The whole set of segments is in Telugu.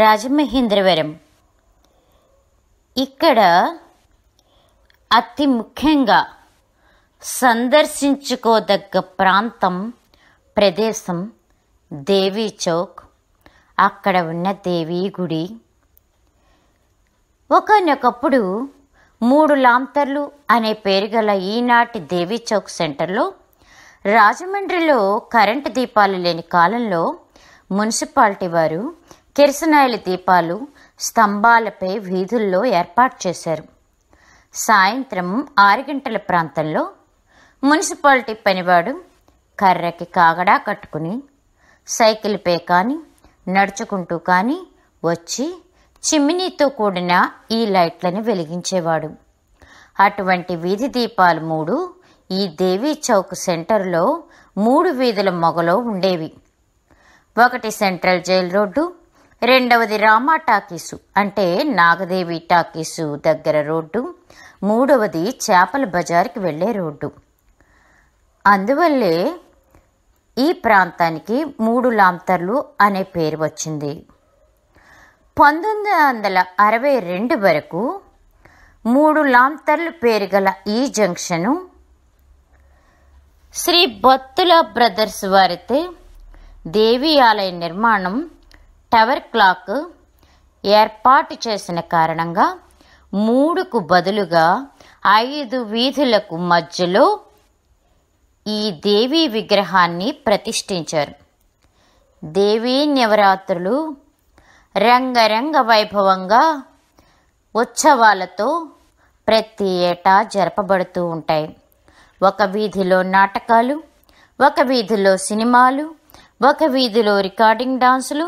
రాజమహేంద్రవరం ఇక్కడ అతి ముఖ్యంగా సందర్శించుకోదగ్గ ప్రాంతం ప్రదేశం దేవీ చౌక్ అక్కడ ఉన్న దేవీ గుడి ఒకనొకప్పుడు మూడు లాంతర్లు అనే పేరు గల ఈనాటి దేవీ చౌక్ సెంటర్లో రాజమండ్రిలో కరెంటు దీపాలు లేని కాలంలో మున్సిపాలిటీ వారు కిరసనాయిల దీపాలు స్తంభాలపై వీధుల్లో ఏర్పాటు చేశారు సాయంత్రం ఆరు గంటల ప్రాంతంలో మున్సిపాలిటీ పనివాడు కర్రకి కాగడా కట్టుకుని సైకిల్పై కానీ నడుచుకుంటూ కానీ వచ్చి చిమ్మినీతో కూడిన ఈ లైట్లను వెలిగించేవాడు అటువంటి వీధి దీపాలు మూడు ఈ దేవీ చౌక్ సెంటర్లో మూడు వీధుల మొగలో ఉండేవి ఒకటి సెంట్రల్ జైల్ రోడ్డు రెండవది రామా టాకీసు అంటే నాగదేవి టాకీసు దగ్గర రోడ్డు మూడవది చేపల బజార్కి వెళ్ళే రోడ్డు అందువల్లే ఈ ప్రాంతానికి మూడు లాంతర్లు అనే పేరు వచ్చింది పంతొమ్మిది వందల అరవై రెండు వరకు మూడు లాంతర్లు పేరు గల ఈ జంక్షను శ్రీ బత్తుల బ్రదర్స్ వారితే దేవి ఆలయ నిర్మాణం టవర్ క్లాక్ ఏర్పాటు చేసిన కారణంగా మూడుకు బదులుగా ఐదు వీధులకు మధ్యలో ఈ దేవీ విగ్రహాన్ని ప్రతిష్ఠించారు దేవీ నవరాత్రులు రంగరంగ వైభవంగా ఉత్సవాలతో ప్రతి ఏటా జరపబడుతూ ఉంటాయి ఒక వీధిలో నాటకాలు ఒక వీధిలో సినిమాలు ఒక వీధిలో రికార్డింగ్ డాన్సులు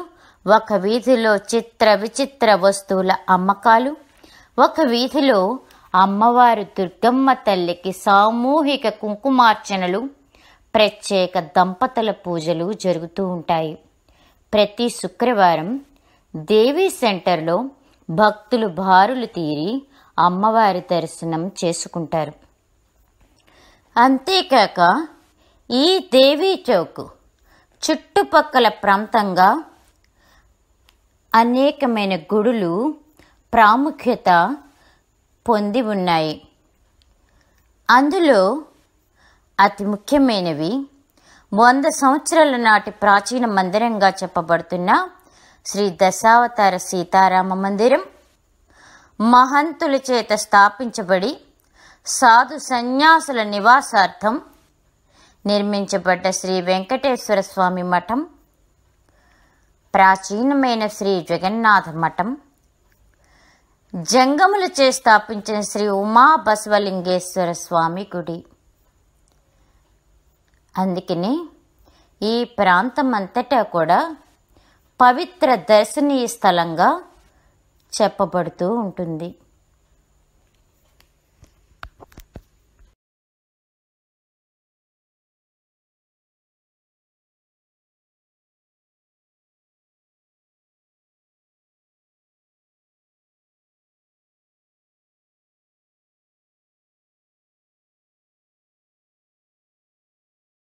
ఒక వీధిలో చిత్ర విచిత్ర వస్తువుల అమ్మకాలు ఒక వీధిలో అమ్మవారు దుర్గమ్మ తల్లికి సామూహిక కుంకుమార్చనలు ప్రత్యేక దంపతుల పూజలు జరుగుతూ ఉంటాయి ప్రతి శుక్రవారం దేవీ సెంటర్లో భక్తులు భారులు తీరి అమ్మవారి దర్శనం చేసుకుంటారు అంతేకాక ఈ దేవీ చౌక్ చుట్టుపక్కల ప్రాంతంగా అనేకమైన గుడులు ప్రాముఖ్యత పొంది ఉన్నాయి అందులో అతి ముఖ్యమైనవి వంద సంవత్సరాల నాటి ప్రాచీన మందిరంగా చెప్పబడుతున్న శ్రీ దశావతార సీతారామ మందిరం మహంతుల చేత స్థాపించబడి సాధు సన్యాసుల నివాసార్థం నిర్మించబడ్డ శ్రీ వెంకటేశ్వర స్వామి మఠం ప్రాచీనమైన శ్రీ జగన్నాథ మఠం జంగములు చే స్థాపించిన శ్రీ ఉమా బసవలింగేశ్వర స్వామి గుడి అందుకని ఈ ప్రాంతం అంతటా కూడా పవిత్ర దర్శనీయ స్థలంగా చెప్పబడుతూ ఉంటుంది